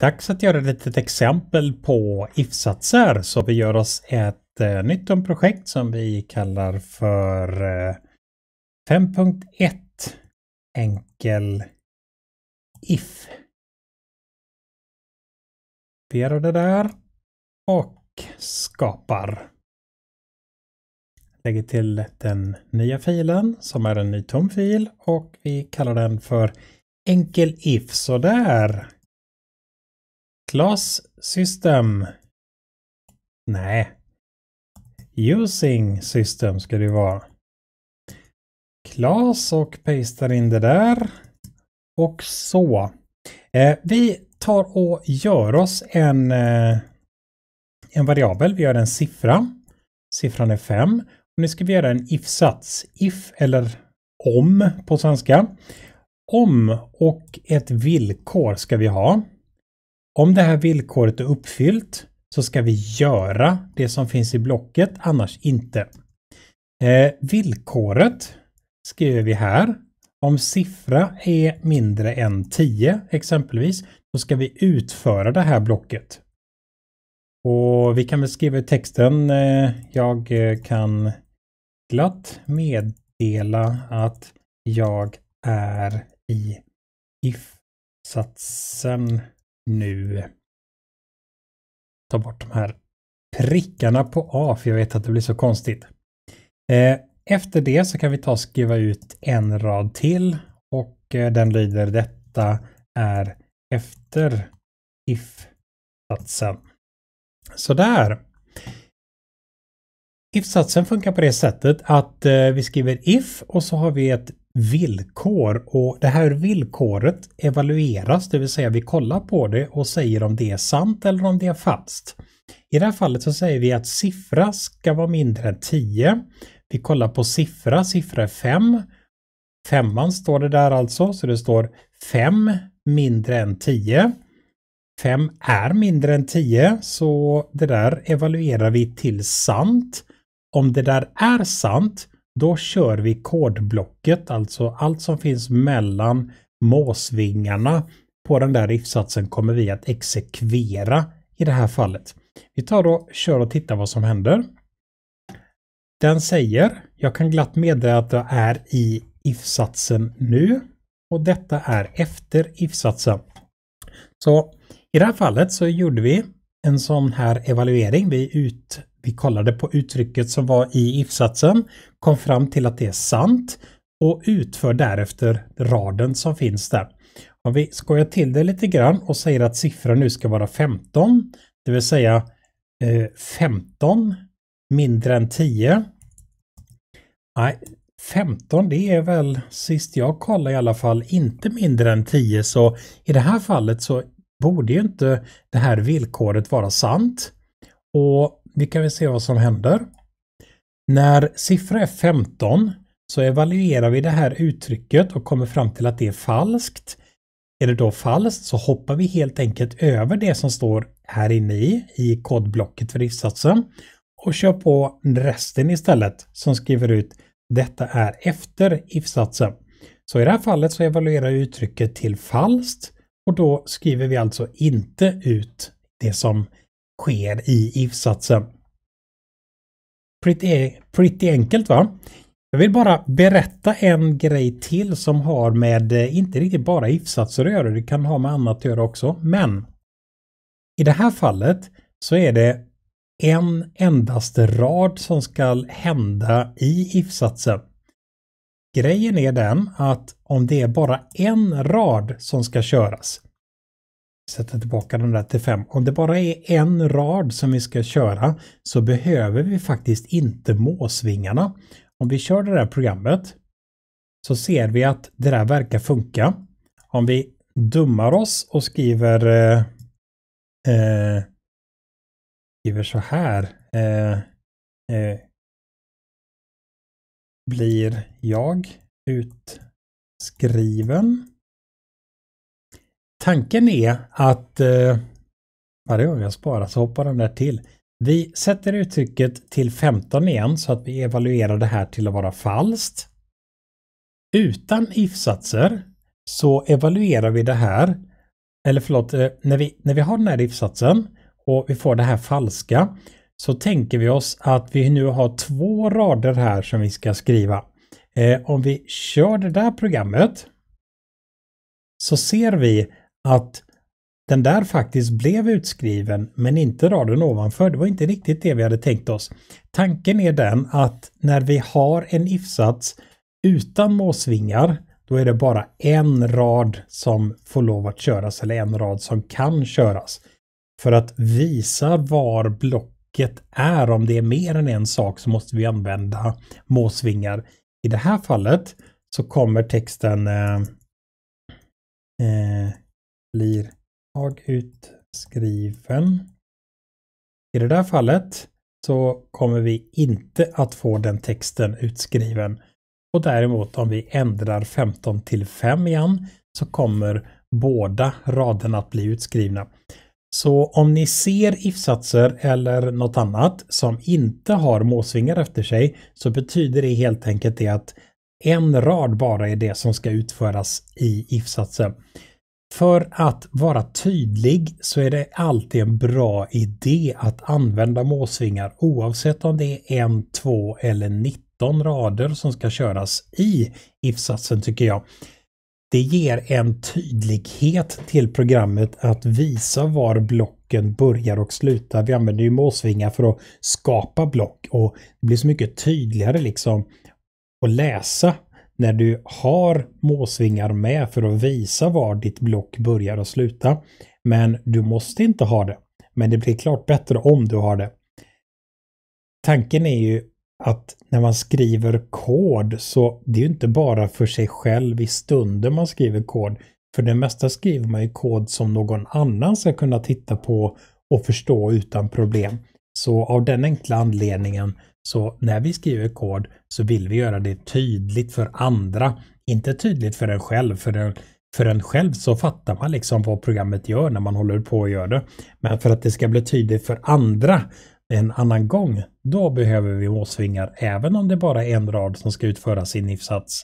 Dags att göra ett litet exempel på if-satser så vi gör oss ett eh, nytt projekt som vi kallar för eh, 5.1 enkel if. Kopierar det där och skapar. Lägger till den nya filen som är en ny tom fil och vi kallar den för enkel if. Sådär. Class system. Nej. Using system ska det vara. Class och pastar in det där. Och så. Eh, vi tar och gör oss en, eh, en variabel. Vi gör en siffra. Siffran är 5. Och nu ska vi göra en if-sats. If eller om på svenska. Om och ett villkor ska vi ha. Om det här villkoret är uppfyllt så ska vi göra det som finns i blocket, annars inte. Eh, villkoret skriver vi här. Om siffra är mindre än 10 exempelvis, så ska vi utföra det här blocket. Och vi kan väl skriva i texten, eh, jag eh, kan glatt meddela att jag är i if-satsen nu ta bort de här prickarna på A, för jag vet att det blir så konstigt. Eh, efter det så kan vi ta och skriva ut en rad till och eh, den lyder detta är efter if-satsen. Sådär. If-satsen funkar på det sättet att eh, vi skriver if och så har vi ett villkor och det här villkoret evalueras, det vill säga vi kollar på det och säger om det är sant eller om det är falskt. I det här fallet så säger vi att siffra ska vara mindre än 10. Vi kollar på siffra, siffra är 5. Femman står det där alltså, så det står 5 mindre än 10. 5 är mindre än 10, så det där evaluerar vi till sant. Om det där är sant, då kör vi kodblocket, alltså allt som finns mellan måsvingarna på den där if-satsen kommer vi att exekvera i det här fallet. Vi tar och kör och tittar vad som händer. Den säger, jag kan glatt meddela att jag är i if-satsen nu och detta är efter if-satsen. Så i det här fallet så gjorde vi en sån här evaluering. Vi ut vi kollade på uttrycket som var i if-satsen, kom fram till att det är sant och utför därefter raden som finns där. Om vi skojar till det lite grann och säger att siffran nu ska vara 15, det vill säga 15 eh, mindre än 10. Nej, 15 det är väl sist jag kollade i alla fall inte mindre än 10 så i det här fallet så borde ju inte det här villkoret vara sant. Och vi kan väl se vad som händer. När siffra är 15 så evaluerar vi det här uttrycket och kommer fram till att det är falskt. Är det då falskt så hoppar vi helt enkelt över det som står här inne i, i kodblocket för ifsatsen och kör på resten istället som skriver ut detta är efter ifsatsen. Så i det här fallet så evaluerar uttrycket till falskt och då skriver vi alltså inte ut det som sker i if-satsen. Pretty, pretty enkelt va? Jag vill bara berätta en grej till som har med eh, inte riktigt bara if-satser att göra, det kan ha med annat att göra också, men i det här fallet så är det en endaste rad som ska hända i if-satsen. Grejen är den att om det är bara en rad som ska köras, sätta tillbaka den där till fem. Om det bara är en rad som vi ska köra så behöver vi faktiskt inte måsvingarna. Om vi kör det där programmet så ser vi att det där verkar funka. Om vi dummar oss och skriver, eh, eh, skriver så här. Eh, eh blir jag utskriven Tanken är att eh, varje gång jag sparar så hoppar den där till. Vi sätter uttrycket till 15 igen så att vi evaluerar det här till att vara falskt. Utan if-satser så evaluerar vi det här, eller förlåt, eh, när vi, när vi har den här if-satsen och vi får det här falska så tänker vi oss att vi nu har två rader här som vi ska skriva. Eh, om vi kör det där programmet så ser vi att den där faktiskt blev utskriven men inte raden ovanför. Det var inte riktigt det vi hade tänkt oss. Tanken är den att när vi har en if-sats utan måsvingar då är det bara en rad som får lov att köras eller en rad som kan köras. För att visa var blocket är, om det är mer än en sak så måste vi använda måsvingar. I det här fallet så kommer texten eh, eh, blir jag utskriven. I det där fallet så kommer vi inte att få den texten utskriven. Och däremot om vi ändrar 15 till 5 igen så kommer båda raderna att bli utskrivna. Så om ni ser ifsatser eller något annat som inte har måsvingar efter sig så betyder det helt enkelt det att en rad bara är det som ska utföras i ifsatsen. satsen för att vara tydlig så är det alltid en bra idé att använda målsvingar oavsett om det är en, två eller 19 rader som ska köras i ifsatsen tycker jag. Det ger en tydlighet till programmet att visa var blocken börjar och slutar. Vi använder ju målsvingar för att skapa block och det blir så mycket tydligare liksom att läsa när du har måsvingar med för att visa var ditt block börjar och slutar. Men du måste inte ha det. Men det blir klart bättre om du har det. Tanken är ju att när man skriver kod så det är ju inte bara för sig själv i stunden man skriver kod. För det mesta skriver man ju kod som någon annan ska kunna titta på och förstå utan problem. Så av den enkla anledningen så när vi skriver kod så vill vi göra det tydligt för andra, inte tydligt för en själv, för en, för en själv så fattar man liksom vad programmet gör när man håller på och gör det. Men för att det ska bli tydligt för andra en annan gång, då behöver vi målsvingar även om det bara är en rad som ska utföras i en if